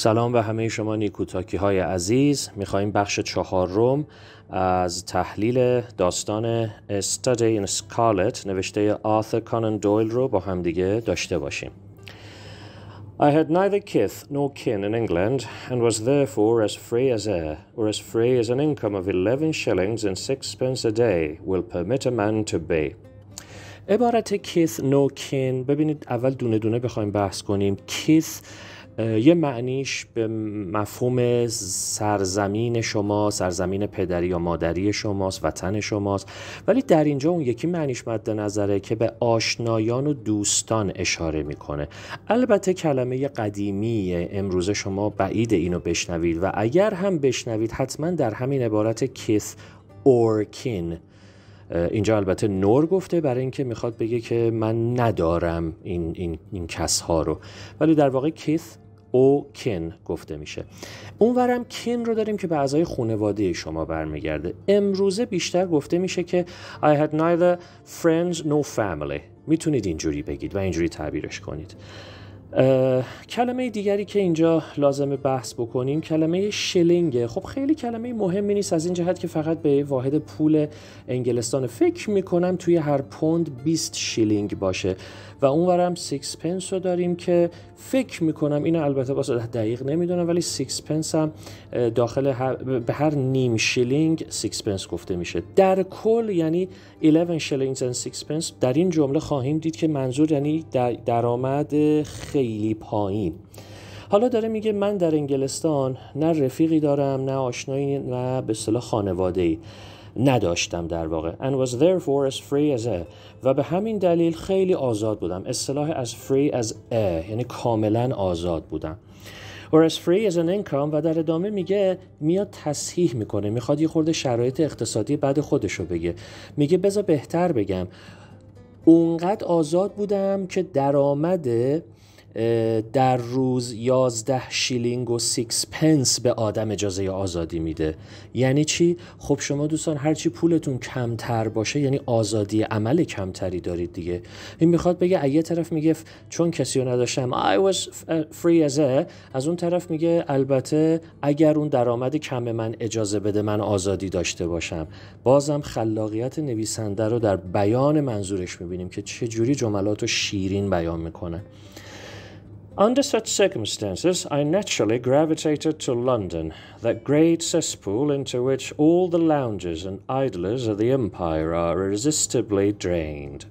سلام به همه شما نیکوتاکی های عزیز میخواییم بخش چهارم از تحلیل داستان Study in Scarlet نوشته آرثر کانن دویل رو با هم دیگه داشته باشیم I had neither kith nor kin in England and was therefore as free as air or as free as an income of 11 shillings and sixpence a day will permit a man to be عبارت کیث نو کین ببینید اول دونه دونه بخوایم بحث کنیم کیث یه معنیش به مفهوم سرزمین شما سرزمین پدری یا مادری شماست وطن شماست ولی در اینجا اون یکی معنیش مد نظره که به آشنایان و دوستان اشاره میکنه البته کلمه قدیمی امروز شما بعید اینو بشنوید و اگر هم بشنوید حتما در همین عبارت کیث اورکین اینجا البته نور گفته برای اینکه میخواد بگه که من ندارم این, این, این کس ها رو ولی در واقع کیث او کن گفته میشه اونورم کن رو داریم که به اعضای خانواده شما برمیگرده امروزه بیشتر گفته میشه که I had neither friends nor family میتونید اینجوری بگید و اینجوری تعبیرش کنید کلمه دیگری که اینجا لازم بحث بکنیم کلمه شلینگ خب خیلی کلمه مهمی نیست از این جهت که فقط به واحد پول انگلستان فکر میکنم توی هر پوند 20 شیلینگ باشه و اونورم سیکس پنس رو داریم که فکر میکنم اینو البته باز دقیق نمیدونم ولی سیکس پنس هم داخل هر به هر نیم شیلینگ سیکس پنس گفته میشه در کل یعنی 11 shillings and sixpence در این جمله خواهیم دید که منظور یعنی درآمد خیلی پایین حالا داره میگه من در انگلستان نه رفیقی دارم نه آشنایی و به صلاح خانواده ای نداشتم در واقع and was therefore as free as a و به همین دلیل خیلی آزاد بودم اصطلاح as free as a یعنی کاملا آزاد بودم or as free as an income و در ادامه میگه میاد تصحیح میکنه میخواد یه خورده شرایط اقتصادی بعد خودشو بگه میگه بذار بهتر بگم اونقدر آزاد بودم که درآمد در روز 11 شیلینگ و 6 پنس به آدم اجازه آزادی میده یعنی چی خب شما دوستان هرچی پولتون کمتر باشه یعنی آزادی عمل کمتری دارید دیگه این میخواد بگه از یه طرف میگه چون کسی رو نداشتم I was free as a از اون طرف میگه البته اگر اون درآمد کم من اجازه بده من آزادی داشته باشم بازم خلاقیت نویسنده رو در بیان منظورش میبینیم که چه جوری جملات رو شیرین بیان میکنه Under such circumstances, I naturally gravitated to London, that great cesspool into which all the loungers and idlers of the empire are irresistibly drained.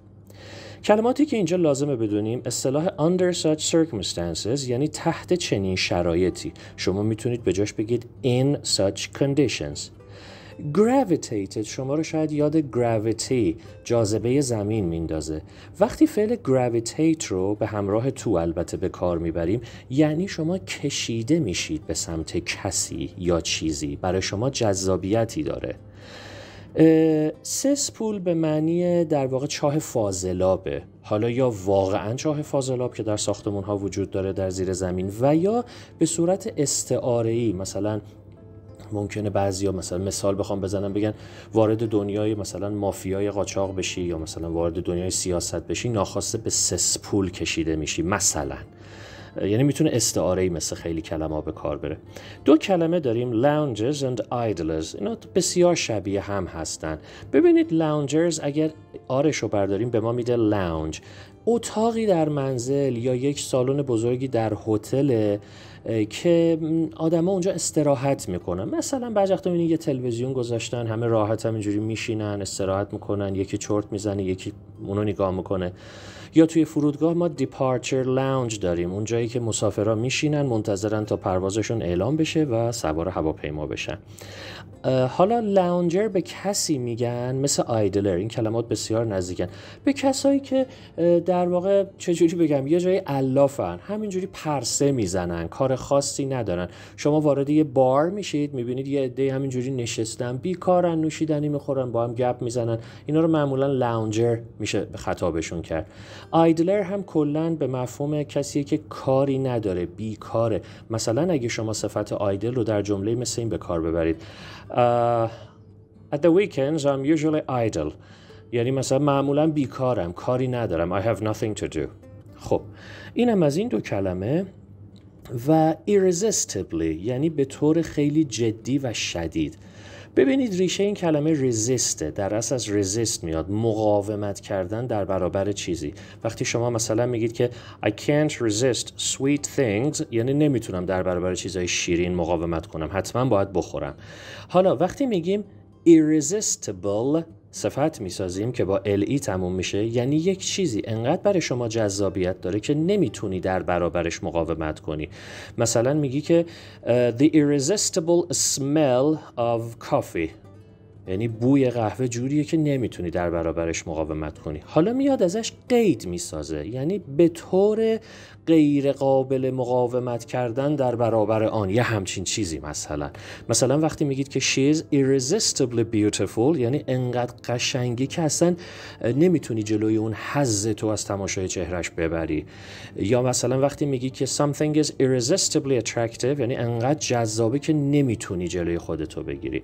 کلماتی که اینجا لازمه بدونیم اصطلاح under such circumstances یعنی تحت چنین شرایطی شما میتونید به جاش بگید in such conditions gravitated شما رو شاید یاد gravity جاذبه زمین میندازه وقتی فعل gravitate رو به همراه تو البته به کار میبریم یعنی شما کشیده میشید به سمت کسی یا چیزی برای شما جذابیتی داره سس پول به معنی در واقع چاه فاضلابه حالا یا واقعا چاه فاضلاب که در ساختمون ها وجود داره در زیر زمین و یا به صورت استعاره ای مثلا ممکنه بعضیا مثلا مثال بخوام بزنم بگن وارد دنیای مثلا مافیای قاچاق بشی یا مثلا وارد دنیای سیاست بشی ناخواسته به سس پول کشیده میشی مثلا یعنی میتونه استعاره ای مثل خیلی کلمه به کار بره دو کلمه داریم loungers and idlers اینا بسیار شبیه هم هستن ببینید loungers اگر آرش رو برداریم به ما میده lounge اتاقی در منزل یا یک سالن بزرگی در هتل که آدما اونجا استراحت میکنن مثلا بعضی وقتا میبینی یه تلویزیون گذاشتن همه راحت هم اینجوری میشینن استراحت میکنن یکی چرت میزنه یکی اونو نگاه میکنه یا توی فرودگاه ما دیپارچر لاونج داریم اونجایی که مسافرها میشینن منتظرن تا پروازشون اعلام بشه و سوار هواپیما بشن حالا لاونجر به کسی میگن مثل آیدلر این کلمات بسیار نزدیکن به کسایی که در واقع چجوری بگم یه جای الافن همینجوری پرسه میزنن کار خاصی ندارن شما وارد یه بار میشید میبینید یه عده همینجوری نشستن بیکارن نوشیدنی میخورن با هم گپ میزنن اینا رو معمولا لاونجر میشه به خطابشون کرد آیدلر هم کلا به مفهوم کسی که کاری نداره بیکاره مثلا اگه شما صفت آیدل رو در جمله مثل به کار ببرید uh, At the weekends I'm usually idle یعنی مثلا معمولا بیکارم کاری ندارم I have nothing to do خب اینم از این دو کلمه و irresistibly یعنی به طور خیلی جدی و شدید ببینید ریشه این کلمه رزیسته در اصل از رزیست میاد مقاومت کردن در برابر چیزی وقتی شما مثلا میگید که I can't resist sweet things یعنی نمیتونم در برابر چیزهای شیرین مقاومت کنم حتما باید بخورم حالا وقتی میگیم irresistible صفت میسازیم که با ای e تموم میشه یعنی یک چیزی انقدر برای شما جذابیت داره که نمیتونی در برابرش مقاومت کنی مثلا میگی که the irresistible smell of coffee یعنی بوی قهوه جوریه که نمیتونی در برابرش مقاومت کنی حالا میاد ازش قید میسازه یعنی به طور غیر قابل مقاومت کردن در برابر آن یه همچین چیزی مثلا مثلا وقتی میگید که she is irresistibly beautiful یعنی انقدر قشنگی که اصلا نمیتونی جلوی اون حز تو از تماشای چهرش ببری یا مثلا وقتی میگی که something is irresistibly attractive یعنی انقدر جذابه که نمیتونی جلوی خودتو بگیری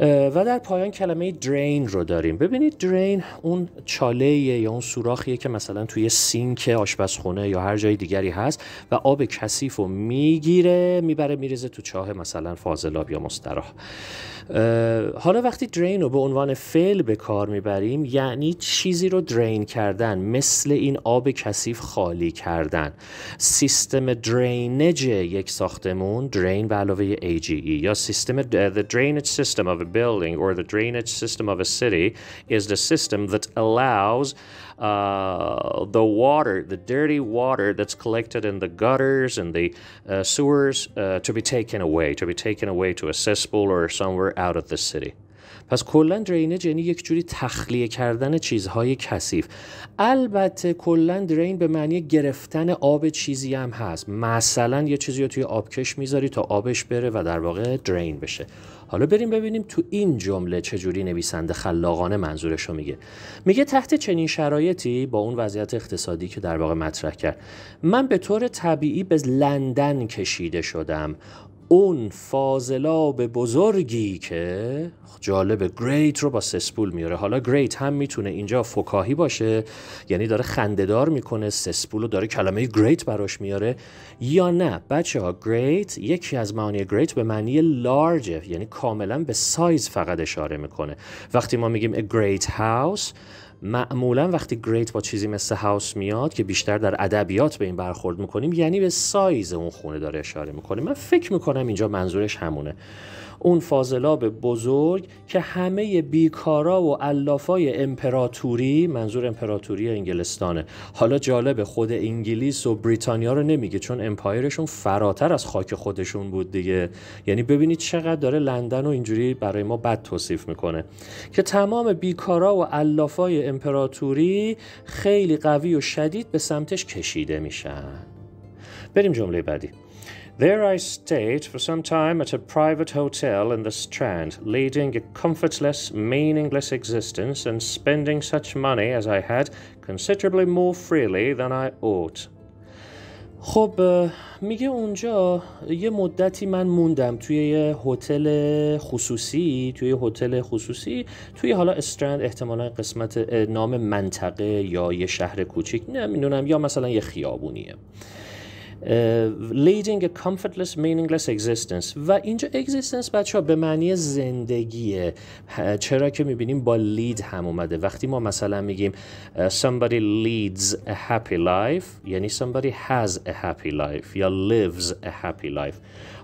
و در پایان کلمه درین رو داریم ببینید درین اون چاله یا اون سوراخیه که مثلا توی سینک آشپزخونه یا هر جای دیگری هست و آب کثیف رو میگیره میبره میریزه تو چاه مثلا فاضلاب یا مستراح حالا وقتی درین رو به عنوان فعل به کار میبریم یعنی چیزی رو درین کردن مثل این آب کثیف خالی کردن سیستم درینج یک ساختمون درین به علاوه AGE یا سیستم the drainage system of a building or the drainage system of a city is the system that allows uh, the water, the dirty water that's collected in the gutters and the uh, sewers, uh, to be taken away, to be taken away to a cesspool or somewhere out of the city. پس کلا درینج یعنی یک جوری تخلیه کردن چیزهای کثیف البته کلا درین به معنی گرفتن آب چیزی هم هست مثلا یه چیزی رو توی آبکش میذاری تا آبش بره و در واقع درین بشه حالا بریم ببینیم تو این جمله چجوری نویسنده خلاقانه منظورش رو میگه میگه تحت چنین شرایطی با اون وضعیت اقتصادی که در واقع مطرح کرد من به طور طبیعی به لندن کشیده شدم اون فازلاب بزرگی که جالب گریت رو با سسپول میاره حالا گریت هم میتونه اینجا فکاهی باشه یعنی داره خندهدار میکنه سسپول رو داره کلمه گریت براش میاره یا نه بچه ها گریت یکی از معانی گریت به معنی لارجه یعنی کاملا به سایز فقط اشاره میکنه وقتی ما میگیم a great house معمولا وقتی گریت با چیزی مثل هاوس میاد که بیشتر در ادبیات به این برخورد میکنیم یعنی به سایز اون خونه داره اشاره میکنه من فکر میکنم اینجا منظورش همونه اون فاضلاب بزرگ که همه بیکارا و علافای امپراتوری منظور امپراتوری انگلستانه حالا جالب خود انگلیس و بریتانیا رو نمیگه چون امپایرشون فراتر از خاک خودشون بود دیگه یعنی ببینید چقدر داره لندن و اینجوری برای ما بد توصیف میکنه که تمام بیکارا و علافای امپراتوری خیلی قوی و شدید به سمتش کشیده میشن بریم جمله بعدی There I stayed for some time at a private hotel in the Strand, leading a comfortless, meaningless existence and spending such money as I had considerably more freely than I ought. خب میگه اونجا یه مدتی من موندم توی یه هتل خصوصی توی هتل خصوصی توی حالا استرند احتمالا قسمت نام منطقه یا یه شهر کوچیک نمیدونم یا مثلا یه خیابونیه Uh, leading a comfortless meaningless existence و اینجا existence بچه ها به معنی زندگیه چرا که میبینیم با lead هم اومده وقتی ما مثلا میگیم uh, somebody leads a happy life یعنی somebody has a happy life یا lives a happy life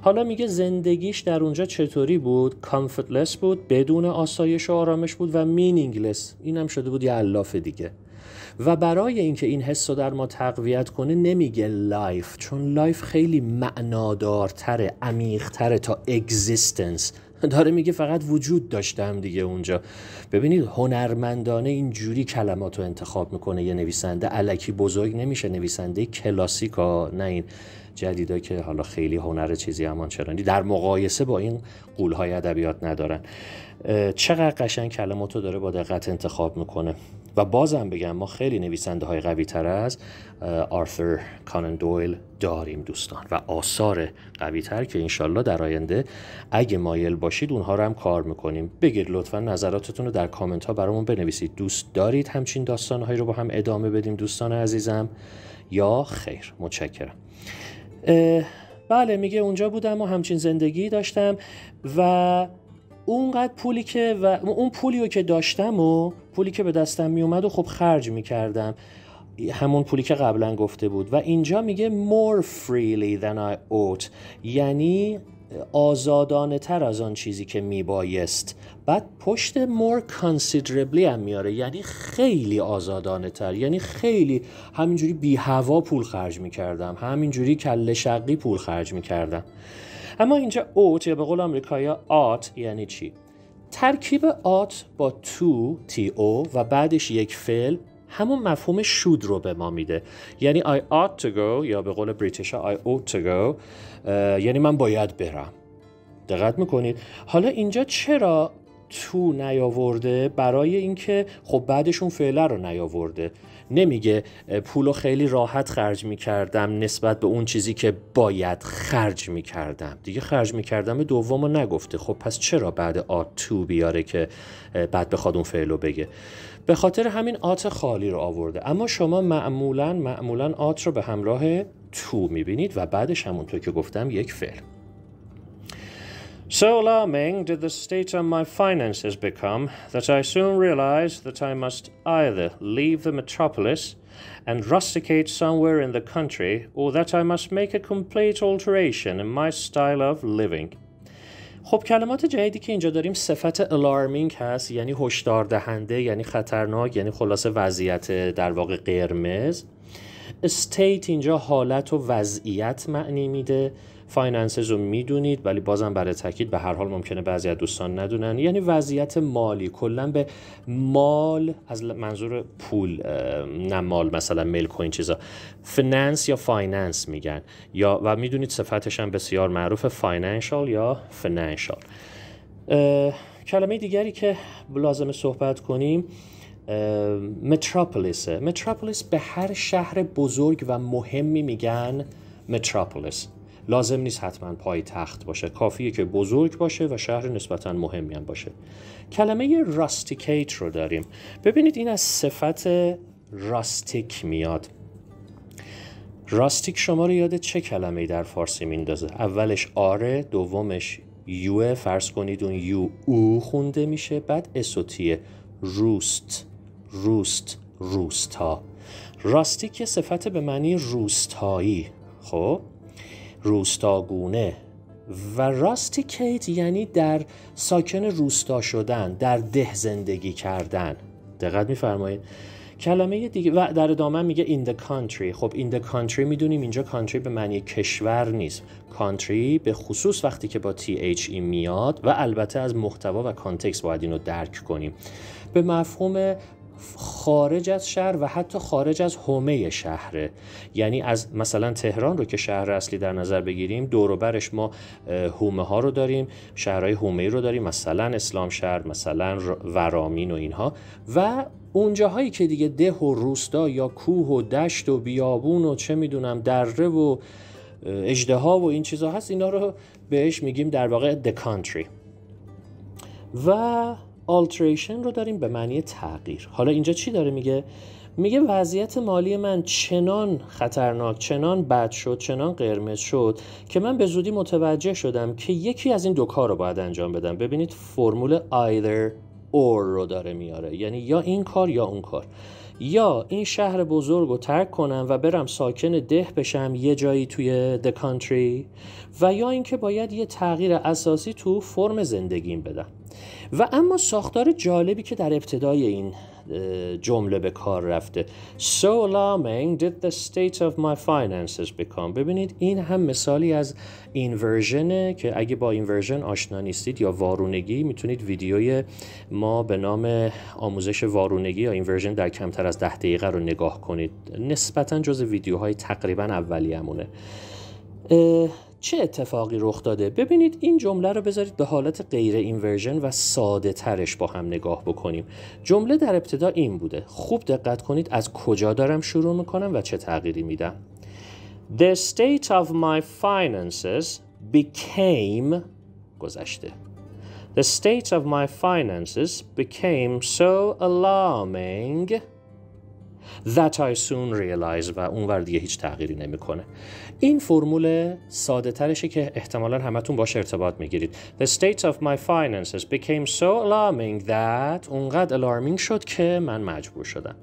حالا میگه زندگیش در اونجا چطوری بود comfortless بود بدون آسایش و آرامش بود و meaningless اینم شده بود یه علاف دیگه و برای اینکه این حس رو در ما تقویت کنه نمیگه لایف چون لایف خیلی معنادارتره عمیقتره تا اگزیستنس داره میگه فقط وجود داشتم دیگه اونجا ببینید هنرمندانه اینجوری کلمات رو انتخاب میکنه یه نویسنده علکی بزرگ نمیشه نویسنده کلاسیک ها نه این جدیدا که حالا خیلی هنر چیزی همان چرانی در مقایسه با این قولهای ادبیات ندارن چقدر قشنگ کلمات رو داره با دقت انتخاب میکنه و بازم بگم ما خیلی نویسنده های قوی تر از آرثر کانن دویل داریم دوستان و آثار قوی تر که انشالله در آینده اگه مایل باشید اونها رو هم کار میکنیم بگیر لطفا نظراتتون رو در کامنت ها برامون بنویسید دوست دارید همچین داستان هایی رو با هم ادامه بدیم دوستان عزیزم یا خیر متشکرم بله میگه اونجا بودم و همچین زندگی داشتم و اونقدر پولی که و اون پولی رو که داشتم و پولی که به دستم اومد و خب خرج کردم همون پولی که قبلا گفته بود و اینجا میگه more freely than I ought یعنی آزادانه تر از آن چیزی که بایست بعد پشت more considerably هم میاره یعنی خیلی آزادانه تر یعنی خیلی همینجوری بی هوا پول خرج کردم همینجوری کل شقی پول خرج کردم اما اینجا اوت یا به قول آمریکایی آت یعنی چی ترکیب آت با تو تی او و بعدش یک فعل همون مفهوم شود رو به ما میده یعنی I ought to go یا به قول بریتیش I ought to go یعنی من باید برم دقت میکنید حالا اینجا چرا تو نیاورده برای اینکه خب بعدشون فعله رو نیاورده نمیگه پول خیلی راحت خرج میکردم نسبت به اون چیزی که باید خرج میکردم دیگه خرج میکردم دوم رو نگفته خب پس چرا بعد آت تو بیاره که بعد بخواد اون فعل بگه به خاطر همین آت خالی رو آورده اما شما معمولا معمولا آت رو به همراه تو میبینید و بعدش همونطور که گفتم یک فعل So alarming did the state of my finances become that I soon realized that I must either leave the metropolis and rusticate somewhere in the country, or that I must make a complete alteration in my style of living. خب کلمات جدیدی که اینجا داریم صفت alarming هست یعنی هشدار دهنده یعنی خطرناک یعنی خلاصه وضعیت در واقع قرمز state اینجا حالت و وضعیت معنی میده فایننسز رو میدونید ولی بازم برای تاکید به هر حال ممکنه بعضی از دوستان ندونن یعنی وضعیت مالی کلا به مال از منظور پول نه مال مثلا ملک و این چیزا فیننس یا فایننس میگن یا و میدونید صفتش هم بسیار معروف فایننشال یا فینانشال کلمه دیگری که لازم صحبت کنیم متروپولیسه متروپولیس به هر شهر بزرگ و مهمی میگن متروپولیس لازم نیست حتما پای تخت باشه کافیه که بزرگ باشه و شهر نسبتا مهمی هم باشه کلمه راستیکیت رو داریم ببینید این از صفت راستیک میاد راستیک شما رو یاد چه کلمه در فارسی میندازه اولش آره دومش یو فرض کنید اون یو او خونده میشه بعد اسوتیه روست روست روستا راستیک صفت به معنی روستایی خب روستاگونه و راستی کیت یعنی در ساکن روستا شدن در ده زندگی کردن دقت میفرمایید کلمه دیگه و در ادامه میگه in the country خب in the country میدونیم اینجا country به معنی کشور نیست country به خصوص وقتی که با ای e میاد و البته از محتوا و کانتکس باید اینو درک کنیم به مفهوم خارج از شهر و حتی خارج از حومه شهره یعنی از مثلا تهران رو که شهر اصلی در نظر بگیریم دوروبرش ما حومه ها رو داریم شهرهای هومه رو داریم مثلا اسلام شهر مثلا ورامین و اینها و اونجاهایی که دیگه ده و روستا یا کوه و دشت و بیابون و چه میدونم دره و اجده ها و این چیزها هست اینا رو بهش میگیم در واقع the country و alteration رو داریم به معنی تغییر حالا اینجا چی داره میگه میگه وضعیت مالی من چنان خطرناک چنان بد شد چنان قرمز شد که من به زودی متوجه شدم که یکی از این دو کار رو باید انجام بدم ببینید فرمول either or رو داره میاره یعنی یا این کار یا اون کار یا این شهر بزرگ رو ترک کنم و برم ساکن ده بشم یه جایی توی the country و یا اینکه باید یه تغییر اساسی تو فرم زندگیم بدم و اما ساختار جالبی که در ابتدای این جمله به کار رفته So alarming did the state of my finances become ببینید این هم مثالی از اینورژن که اگه با اینورژن آشنا نیستید یا وارونگی میتونید ویدیوی ما به نام آموزش وارونگی یا اینورژن در کمتر از ده دقیقه رو نگاه کنید نسبتا جز ویدیوهای تقریبا اولیمونه چه اتفاقی رخ داده ببینید این جمله رو بذارید به حالت غیر اینورژن و ساده ترش با هم نگاه بکنیم جمله در ابتدا این بوده خوب دقت کنید از کجا دارم شروع میکنم و چه تغییری میدم The state of my finances became گذشته The state of my finances became so alarming that I soon realized و اون دیگه هیچ تغییری نمیکنه این فرمول ساده ترشه که احتمالا همتون باش ارتباط میگیرید The state of my finances became so alarming that اونقدر alarming شد که من مجبور شدم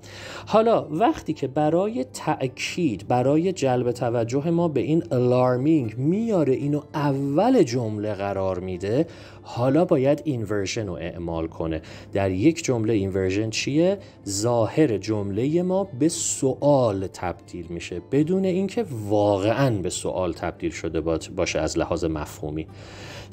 حالا وقتی که برای تأکید برای جلب توجه ما به این alarming میاره اینو اول جمله قرار میده حالا باید اینورژن رو اعمال کنه در یک جمله اینورژن چیه ظاهر جمله ما به سوال تبدیل میشه بدون اینکه واقعا به سوال تبدیل شده باشه از لحاظ مفهومی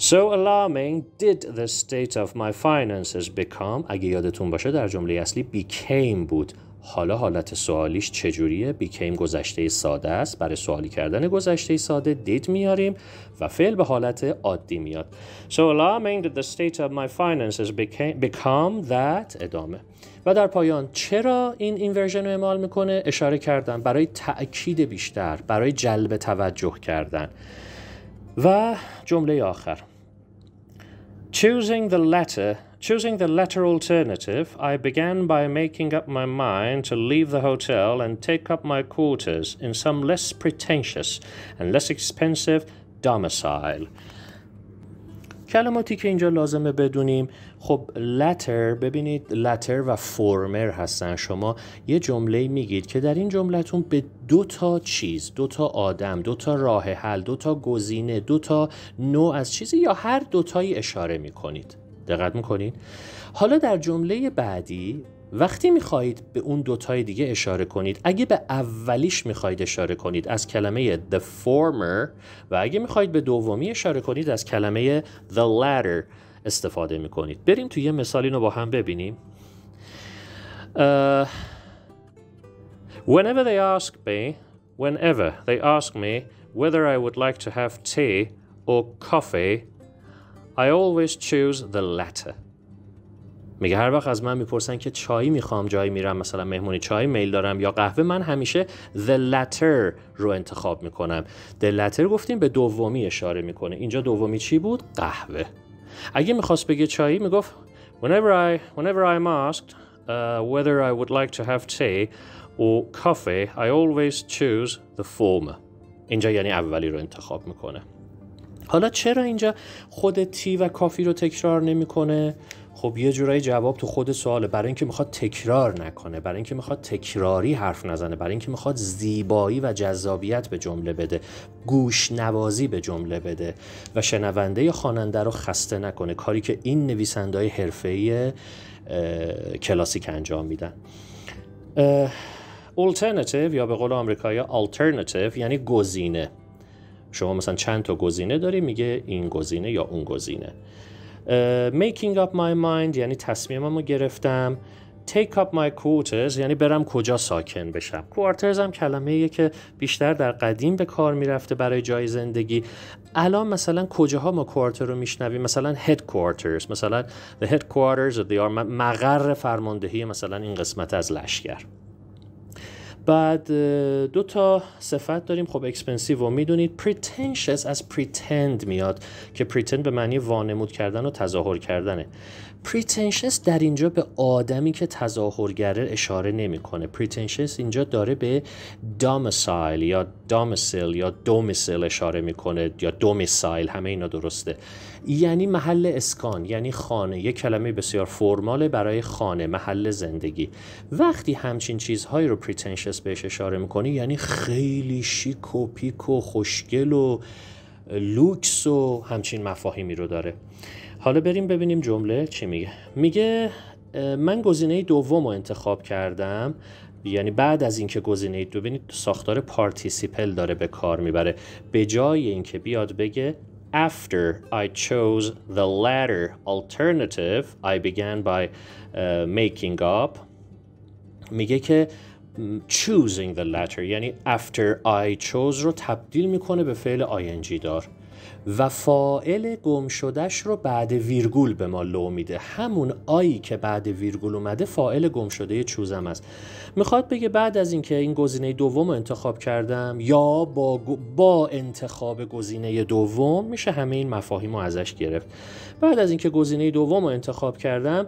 So alarming did the state of my finances become اگه یادتون باشه در جمله اصلی became بود حالا حالت سوالیش چجوریه became گذشته ساده است برای سوالی کردن گذشته ساده did میاریم و فعل به حالت عادی میاد So alarming did the state of my finances became, become that ادامه و در پایان چرا این اینورژن رو اعمال میکنه اشاره کردم برای تاکید بیشتر برای جلب توجه کردن و جمله آخر Choosing the latter Choosing the latter alternative, I began by making up my mind to leave the hotel and take up my quarters in some less pretentious and less expensive domicile. کلماتی که اینجا لازمه بدونیم خب لتر ببینید لتر و فورمر هستن شما یه جمله میگید که در این جملتون به دو تا چیز دو تا آدم دو تا راه حل دو تا گزینه دو تا نوع از چیزی یا هر دوتایی اشاره میکنید دقت میکنید حالا در جمله بعدی وقتی میخواهید به اون دوتای دیگه اشاره کنید اگه به اولیش میخواهید اشاره کنید از کلمه the former و اگه میخواهید به دومی اشاره کنید از کلمه the latter استفاده میکنید بریم توی یه مثال اینو با هم ببینیم uh, whenever they ask me whenever they ask me whether I would like to have tea or coffee I always choose the latter میگه هر وقت از من میپرسن که چای میخوام جایی میرم مثلا مهمونی چای میل دارم یا قهوه من همیشه the latter رو انتخاب میکنم the latter گفتیم به دومی اشاره میکنه اینجا دومی چی بود قهوه اگه میخواست بگه چایی میگفت whenever I whenever I'm asked uh, whether I would like to have tea or coffee I always choose the former اینجا یعنی اولی رو انتخاب میکنه حالا چرا اینجا خود تی و کافی رو تکرار نمیکنه خب یه جورایی جواب تو خود سواله برای اینکه میخواد تکرار نکنه برای اینکه میخواد تکراری حرف نزنه برای اینکه میخواد زیبایی و جذابیت به جمله بده گوش نوازی به جمله بده و شنونده یا خواننده رو خسته نکنه کاری که این نویسندهای حرفه‌ای کلاسیک انجام میدن alternative یا به قول آمریکایی alternative یعنی گزینه شما مثلا چند تا گزینه داری میگه این گزینه یا اون گزینه Uh, making up my mind یعنی تصمیمم رو گرفتم take up my quarters یعنی برم کجا ساکن بشم quarters هم کلمه که بیشتر در قدیم به کار میرفته برای جای زندگی الان مثلا کجاها ما کوارتر رو میشنویم مثلا headquarters مثلا the headquarters of the army مقر فرماندهی مثلا این قسمت از لشکر بعد دو تا صفت داریم خب اکسپنسیو و میدونید pretentious از pretend میاد که pretend به معنی وانمود کردن و تظاهر کردنه pretentious در اینجا به آدمی که گره اشاره نمیکنه pretentious اینجا داره به دامسایل یا domicile یا domicile اشاره میکنه یا domicile همه اینا درسته یعنی محل اسکان یعنی خانه یک کلمه بسیار فرماله برای خانه محل زندگی وقتی همچین چیزهایی رو pretentious بهش اشاره میکنی یعنی خیلی شیک و پیک و خوشگل و لوکس و همچین مفاهیمی رو داره حالا بریم ببینیم جمله چی میگه میگه من گزینه دوم رو انتخاب کردم یعنی بعد از اینکه گزینه دو ببینید ساختار پارتیسیپل داره به کار میبره به جای اینکه بیاد بگه after I chose the latter alternative I began by making up میگه که choosing the latter یعنی after I chose رو تبدیل میکنه به فعل ING دار و فائل گم رو بعد ویرگول به ما لو میده همون آیی که بعد ویرگول اومده فائل گم شده چوزم است میخواد بگه بعد از اینکه این, گزینه دوم رو انتخاب کردم یا با, با انتخاب گزینه دوم میشه همه این مفاهیم رو ازش گرفت بعد از اینکه گزینه دوم رو انتخاب کردم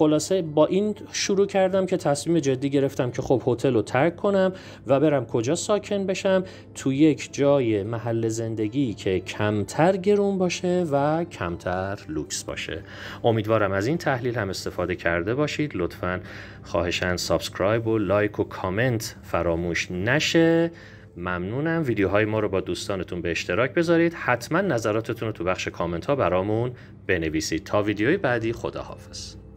خلاصه با این شروع کردم که تصمیم جدی گرفتم که خب هتل رو ترک کنم و برم کجا ساکن بشم تو یک جای محل زندگی که کمتر گرون باشه و کمتر لوکس باشه امیدوارم از این تحلیل هم استفاده کرده باشید لطفا خواهشان سابسکرایب و لایک و کامنت فراموش نشه ممنونم ویدیوهای ما رو با دوستانتون به اشتراک بذارید حتما نظراتتون رو تو بخش کامنت ها برامون بنویسید تا ویدیوی بعدی خداحافظ